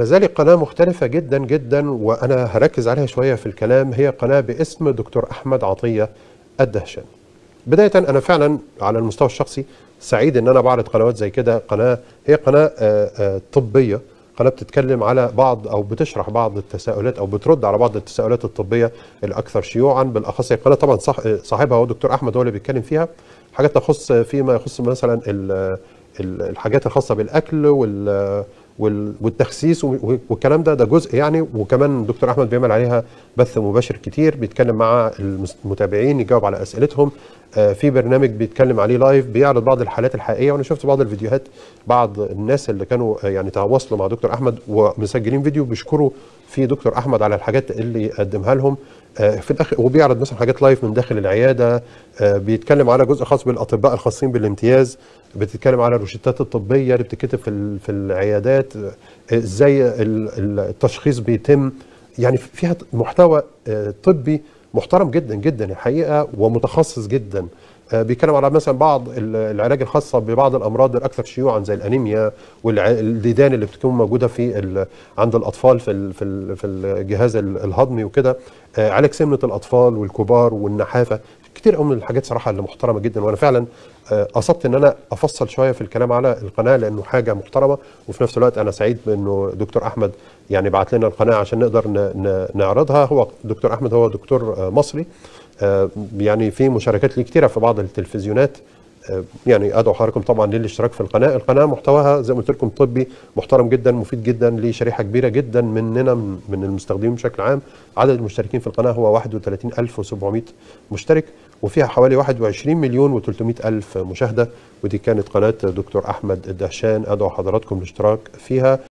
لذلك قناة مختلفة جدا جدا وأنا هركز عليها شوية في الكلام هي قناة باسم دكتور أحمد عطية الدهشان بداية أنا فعلا على المستوى الشخصي سعيد ان انا بعرض قنوات زي كده قناه هي قناه آه، آه، طبيه قناه بتتكلم على بعض او بتشرح بعض التساؤلات او بترد على بعض التساؤلات الطبيه الاكثر شيوعا بالاخص هي قناة طبعا صح صاحبها هو دكتور احمد هو اللي بيتكلم فيها حاجات تخص فيما يخص مثلا الحاجات الخاصه بالاكل وال والتخسيس والكلام ده ده جزء يعني وكمان دكتور احمد بيعمل عليها بث مباشر كتير بيتكلم مع المتابعين يجاوب على اسئلتهم آه، في برنامج بيتكلم عليه لايف بيعرض بعض الحالات الحقيقيه وانا شفت بعض الفيديوهات بعض الناس اللي كانوا آه، يعني تواصلوا مع دكتور احمد ومسجلين فيديو بيشكروا في دكتور احمد على الحاجات اللي قدمها لهم آه، في الاخر وبيعرض مثلا حاجات لايف من داخل العياده آه، بيتكلم على جزء خاص بالاطباء الخاصين بالامتياز بتتكلم على الروشتات الطبيه اللي بتتكتب في في العيادات آه، ازاي التشخيص بيتم يعني فيها محتوى طبي محترم جدا جدا الحقيقه ومتخصص جدا آه، بيتكلم على مثلا بعض العلاج الخاصه ببعض الامراض الاكثر شيوعا زي الانيميا والديدان اللي بتكون موجوده في عند الاطفال في في الجهاز الهضمي وكده آه، علاج سمنه الاطفال والكبار والنحافه كتير قوي من الحاجات صراحه اللي محترمه جدا وانا فعلا آه، قصدت ان انا افصل شويه في الكلام على القناه لانه حاجه محترمه وفي نفس الوقت انا سعيد بانه دكتور احمد يعني بعت لنا القناه عشان نقدر نعرضها هو دكتور احمد هو دكتور مصري آه، يعني في مشاركات لي كتيره في بعض التلفزيونات آه، يعني ادعو حضراتكم طبعا للاشتراك في القناه، القناه محتواها زي ما قلت لكم طبي محترم جدا مفيد جدا لشريحه كبيره جدا مننا من المستخدمين بشكل عام، عدد المشتركين في القناه هو 31700 مشترك وفيها حوالي 21 مليون و300 الف مشاهده ودي كانت قناه دكتور احمد الدهشان ادعو حضراتكم للاشتراك فيها